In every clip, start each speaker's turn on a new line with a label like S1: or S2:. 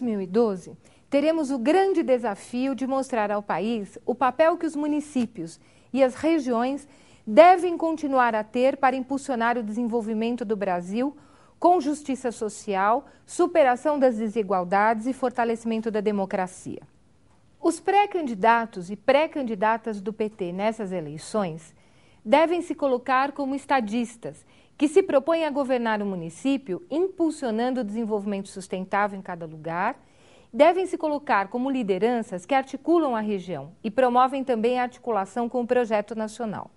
S1: 2012, teremos o grande desafio de mostrar ao país o papel que os municípios e as regiões devem continuar a ter para impulsionar o desenvolvimento do Brasil com justiça social, superação das desigualdades e fortalecimento da democracia. Os pré-candidatos e pré-candidatas do PT nessas eleições devem se colocar como estadistas que se propõe a governar o município, impulsionando o desenvolvimento sustentável em cada lugar, devem se colocar como lideranças que articulam a região e promovem também a articulação com o projeto nacional.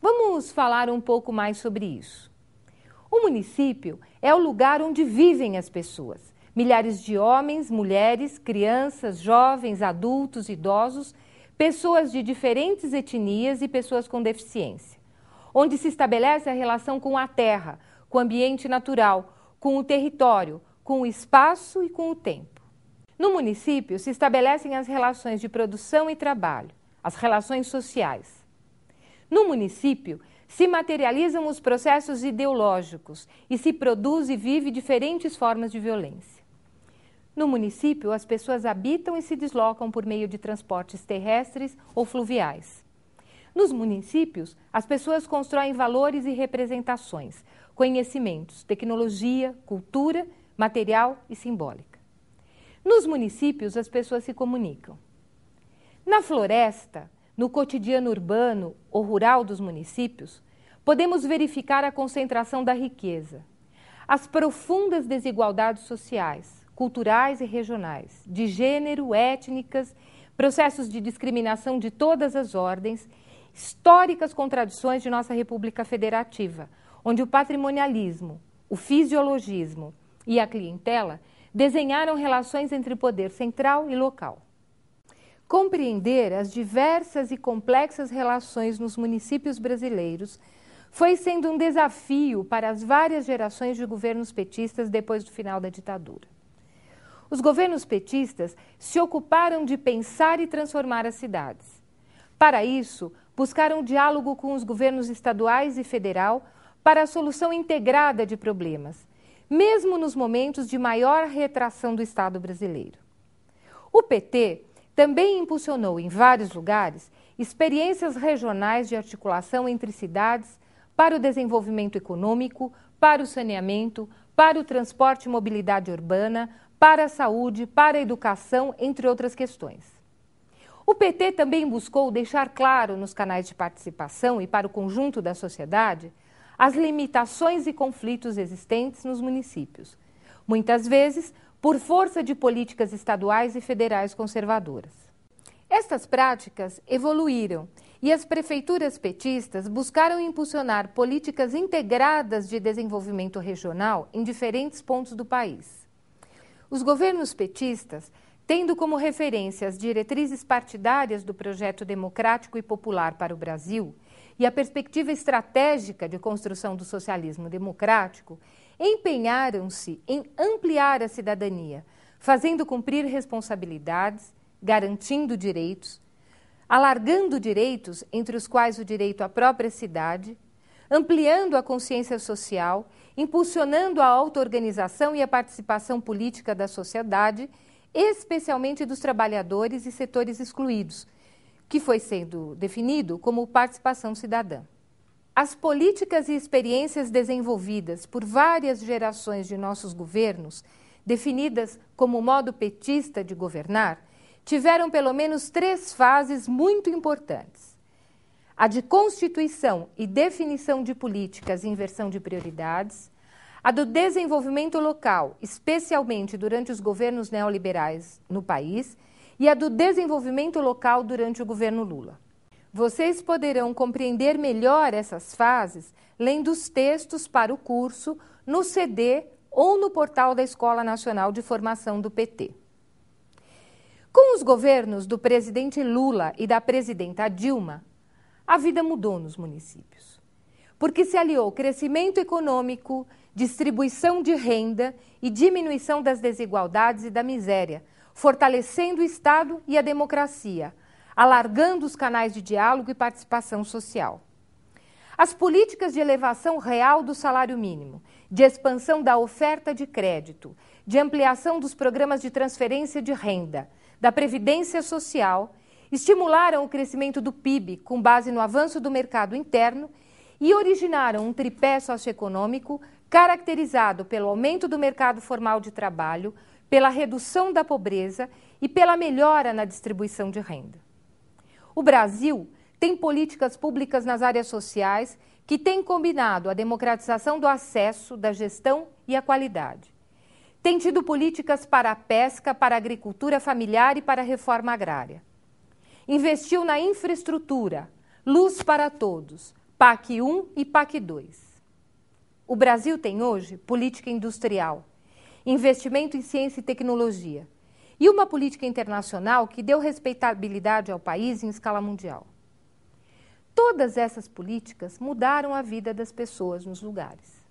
S1: Vamos falar um pouco mais sobre isso. O município é o lugar onde vivem as pessoas. Milhares de homens, mulheres, crianças, jovens, adultos, idosos, pessoas de diferentes etnias e pessoas com deficiência onde se estabelece a relação com a terra, com o ambiente natural, com o território, com o espaço e com o tempo. No município se estabelecem as relações de produção e trabalho, as relações sociais. No município se materializam os processos ideológicos e se produz e vive diferentes formas de violência. No município, as pessoas habitam e se deslocam por meio de transportes terrestres ou fluviais. Nos municípios, as pessoas constroem valores e representações, conhecimentos, tecnologia, cultura, material e simbólica. Nos municípios, as pessoas se comunicam. Na floresta, no cotidiano urbano ou rural dos municípios, podemos verificar a concentração da riqueza, as profundas desigualdades sociais, culturais e regionais, de gênero, étnicas, processos de discriminação de todas as ordens históricas contradições de nossa República Federativa, onde o patrimonialismo, o fisiologismo e a clientela desenharam relações entre poder central e local. Compreender as diversas e complexas relações nos municípios brasileiros foi sendo um desafio para as várias gerações de governos petistas depois do final da ditadura. Os governos petistas se ocuparam de pensar e transformar as cidades. Para isso, buscaram diálogo com os governos estaduais e federal para a solução integrada de problemas, mesmo nos momentos de maior retração do Estado brasileiro. O PT também impulsionou em vários lugares experiências regionais de articulação entre cidades para o desenvolvimento econômico, para o saneamento, para o transporte e mobilidade urbana, para a saúde, para a educação, entre outras questões. O PT também buscou deixar claro nos canais de participação e para o conjunto da sociedade as limitações e conflitos existentes nos municípios, muitas vezes por força de políticas estaduais e federais conservadoras. Estas práticas evoluíram e as prefeituras petistas buscaram impulsionar políticas integradas de desenvolvimento regional em diferentes pontos do país. Os governos petistas Tendo como referência as diretrizes partidárias do projeto democrático e popular para o Brasil e a perspectiva estratégica de construção do socialismo democrático, empenharam-se em ampliar a cidadania, fazendo cumprir responsabilidades, garantindo direitos, alargando direitos, entre os quais o direito à própria cidade, ampliando a consciência social, impulsionando a auto-organização e a participação política da sociedade especialmente dos trabalhadores e setores excluídos, que foi sendo definido como participação cidadã. As políticas e experiências desenvolvidas por várias gerações de nossos governos, definidas como modo petista de governar, tiveram pelo menos três fases muito importantes: a de constituição e definição de políticas e inversão de prioridades a do desenvolvimento local, especialmente durante os governos neoliberais no país, e a do desenvolvimento local durante o governo Lula. Vocês poderão compreender melhor essas fases lendo os textos para o curso no CD ou no portal da Escola Nacional de Formação do PT. Com os governos do presidente Lula e da presidenta Dilma, a vida mudou nos municípios porque se aliou crescimento econômico, distribuição de renda e diminuição das desigualdades e da miséria, fortalecendo o Estado e a democracia, alargando os canais de diálogo e participação social. As políticas de elevação real do salário mínimo, de expansão da oferta de crédito, de ampliação dos programas de transferência de renda, da previdência social, estimularam o crescimento do PIB com base no avanço do mercado interno e originaram um tripé socioeconômico caracterizado pelo aumento do mercado formal de trabalho, pela redução da pobreza e pela melhora na distribuição de renda. O Brasil tem políticas públicas nas áreas sociais que têm combinado a democratização do acesso, da gestão e a qualidade. Tem tido políticas para a pesca, para a agricultura familiar e para a reforma agrária. Investiu na infraestrutura, luz para todos, PAC 1 e PAC 2. O Brasil tem hoje política industrial, investimento em ciência e tecnologia e uma política internacional que deu respeitabilidade ao país em escala mundial. Todas essas políticas mudaram a vida das pessoas nos lugares.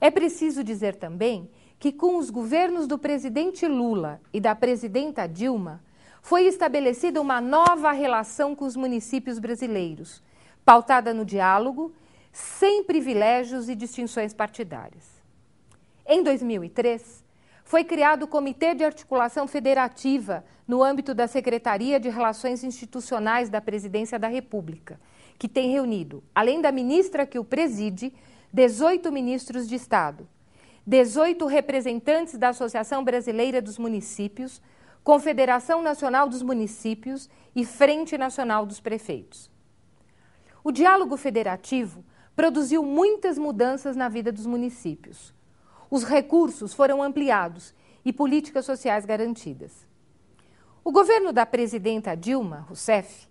S1: É preciso dizer também que, com os governos do presidente Lula e da presidenta Dilma, foi estabelecida uma nova relação com os municípios brasileiros pautada no diálogo, sem privilégios e distinções partidárias. Em 2003, foi criado o Comitê de Articulação Federativa no âmbito da Secretaria de Relações Institucionais da Presidência da República, que tem reunido, além da ministra que o preside, 18 ministros de Estado, 18 representantes da Associação Brasileira dos Municípios, Confederação Nacional dos Municípios e Frente Nacional dos Prefeitos. O diálogo federativo produziu muitas mudanças na vida dos municípios. Os recursos foram ampliados e políticas sociais garantidas. O governo da presidenta Dilma Rousseff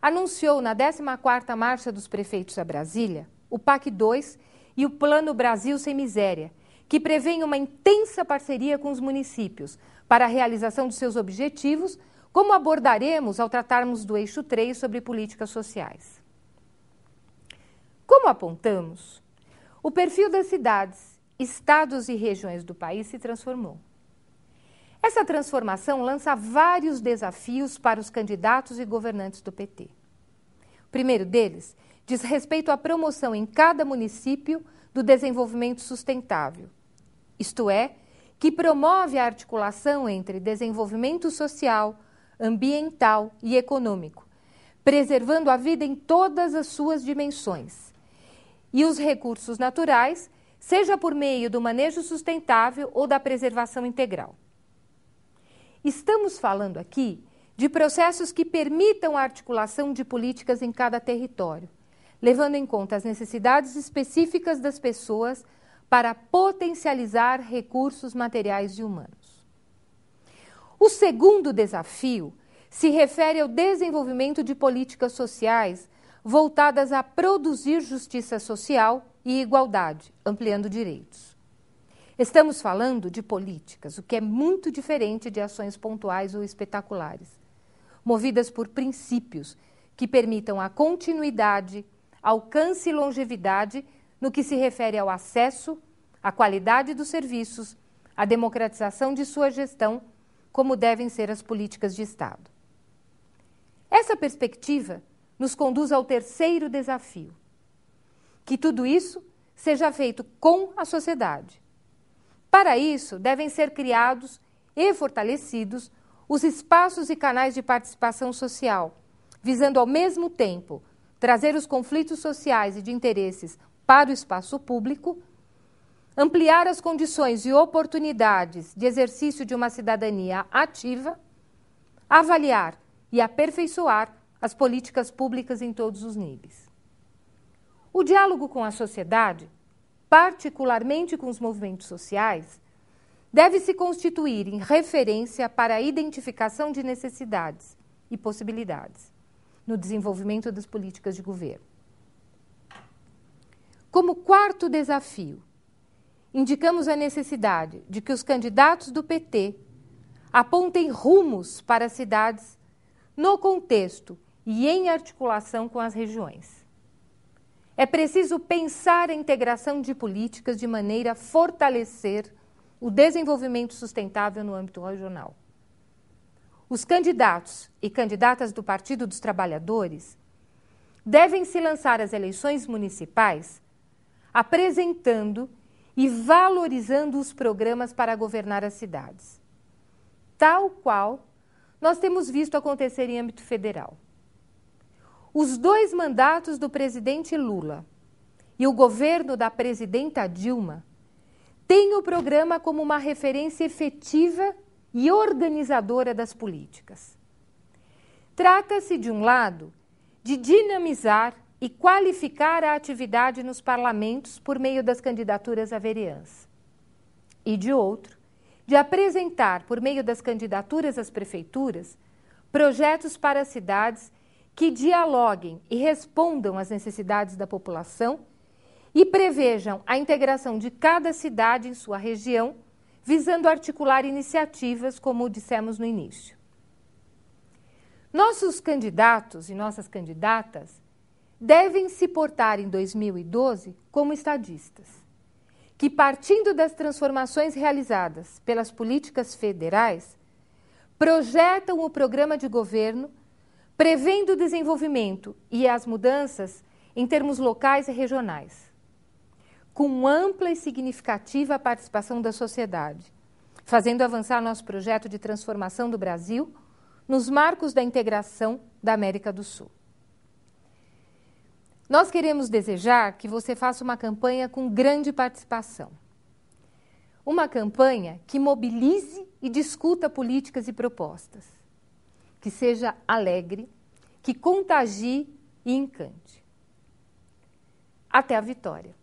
S1: anunciou na 14ª Marcha dos Prefeitos a Brasília o PAC 2 e o Plano Brasil Sem Miséria, que prevêem uma intensa parceria com os municípios para a realização de seus objetivos, como abordaremos ao tratarmos do eixo 3 sobre políticas sociais. Como apontamos, o perfil das cidades, estados e regiões do país se transformou. Essa transformação lança vários desafios para os candidatos e governantes do PT. O primeiro deles diz respeito à promoção em cada município do desenvolvimento sustentável, isto é, que promove a articulação entre desenvolvimento social, ambiental e econômico, preservando a vida em todas as suas dimensões, e os recursos naturais, seja por meio do manejo sustentável ou da preservação integral. Estamos falando aqui de processos que permitam a articulação de políticas em cada território, levando em conta as necessidades específicas das pessoas para potencializar recursos materiais e humanos. O segundo desafio se refere ao desenvolvimento de políticas sociais voltadas a produzir justiça social e igualdade, ampliando direitos. Estamos falando de políticas, o que é muito diferente de ações pontuais ou espetaculares, movidas por princípios que permitam a continuidade, alcance e longevidade no que se refere ao acesso, à qualidade dos serviços, à democratização de sua gestão, como devem ser as políticas de Estado. Essa perspectiva nos conduz ao terceiro desafio: que tudo isso seja feito com a sociedade. Para isso, devem ser criados e fortalecidos os espaços e canais de participação social, visando ao mesmo tempo trazer os conflitos sociais e de interesses para o espaço público, ampliar as condições e oportunidades de exercício de uma cidadania ativa, avaliar e aperfeiçoar as políticas públicas em todos os níveis. O diálogo com a sociedade, particularmente com os movimentos sociais, deve se constituir em referência para a identificação de necessidades e possibilidades no desenvolvimento das políticas de governo. Como quarto desafio, indicamos a necessidade de que os candidatos do PT apontem rumos para as cidades no contexto e em articulação com as regiões. É preciso pensar a integração de políticas de maneira a fortalecer o desenvolvimento sustentável no âmbito regional. Os candidatos e candidatas do Partido dos Trabalhadores devem se lançar às eleições municipais apresentando e valorizando os programas para governar as cidades, tal qual nós temos visto acontecer em âmbito federal os dois mandatos do presidente Lula e o governo da presidenta Dilma têm o programa como uma referência efetiva e organizadora das políticas. Trata-se, de um lado, de dinamizar e qualificar a atividade nos parlamentos por meio das candidaturas à vereança. E, de outro, de apresentar, por meio das candidaturas às prefeituras, projetos para cidades que dialoguem e respondam às necessidades da população e prevejam a integração de cada cidade em sua região, visando articular iniciativas, como dissemos no início. Nossos candidatos e nossas candidatas devem se portar em 2012 como estadistas, que partindo das transformações realizadas pelas políticas federais, projetam o programa de governo prevendo o desenvolvimento e as mudanças em termos locais e regionais, com ampla e significativa participação da sociedade, fazendo avançar nosso projeto de transformação do Brasil nos marcos da integração da América do Sul. Nós queremos desejar que você faça uma campanha com grande participação. Uma campanha que mobilize e discuta políticas e propostas que seja alegre, que contagie e encante. Até a vitória.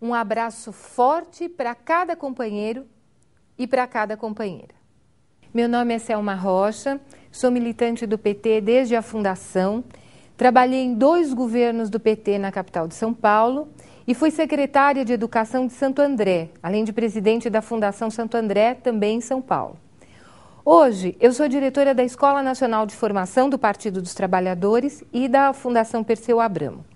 S1: Um abraço forte para cada companheiro e para cada companheira. Meu nome é Selma Rocha, sou militante do PT desde a fundação. Trabalhei em dois governos do PT na capital de São Paulo e fui secretária de Educação de Santo André, além de presidente da Fundação Santo André, também em São Paulo. Hoje, eu sou diretora da Escola Nacional de Formação do Partido dos Trabalhadores e da Fundação Perseu Abramo.